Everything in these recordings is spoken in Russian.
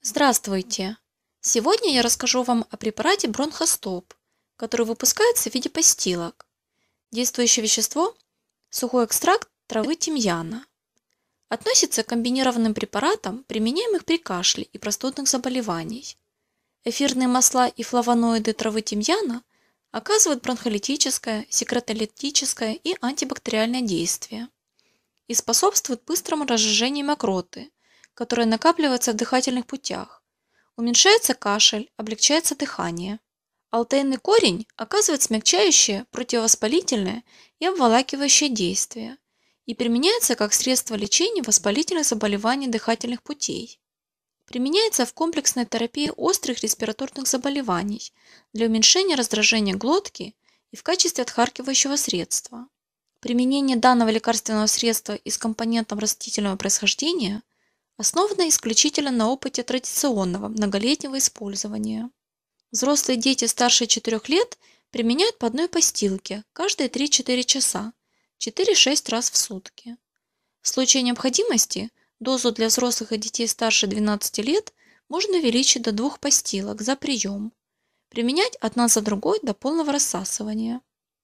Здравствуйте! Сегодня я расскажу вам о препарате бронхостоп, который выпускается в виде постилок. Действующее вещество – сухой экстракт травы тимьяна. Относится к комбинированным препаратам, применяемых при кашле и простудных заболеваниях. Эфирные масла и флавоноиды травы тимьяна оказывают бронхолитическое, секретолитическое и антибактериальное действие и способствуют быстрому разжижению мокроты, которая накапливается в дыхательных путях. Уменьшается кашель, облегчается дыхание. Алтейный корень оказывает смягчающее, противовоспалительное и обволакивающее действие и применяется как средство лечения воспалительных заболеваний дыхательных путей. Применяется в комплексной терапии острых респираторных заболеваний для уменьшения раздражения глотки и в качестве отхаркивающего средства. Применение данного лекарственного средства и с компонентом растительного происхождения основано исключительно на опыте традиционного многолетнего использования. Взрослые дети старше 4 лет применяют по одной постилке каждые 3-4 часа, 4-6 раз в сутки. В случае необходимости Дозу для взрослых и детей старше 12 лет можно увеличить до двух постилок за прием. Применять одна за другой до полного рассасывания.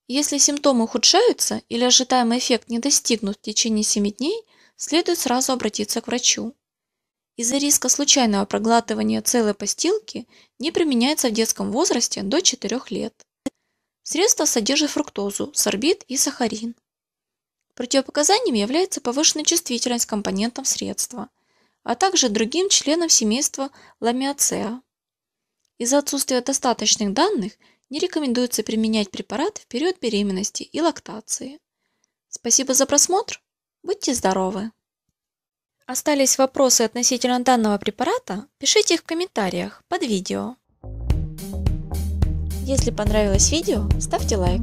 Если симптомы ухудшаются или ожидаемый эффект не достигнут в течение 7 дней, следует сразу обратиться к врачу. Из-за риска случайного проглатывания целой постилки не применяется в детском возрасте до 4 лет. Средство содержит фруктозу, сорбит и сахарин. Противопоказанием является повышенная чувствительность к компонентам средства, а также другим членам семейства ламиоцеа. Из-за отсутствия достаточных данных не рекомендуется применять препарат в период беременности и лактации. Спасибо за просмотр. Будьте здоровы! Остались вопросы относительно данного препарата? Пишите их в комментариях под видео. Если понравилось видео, ставьте лайк.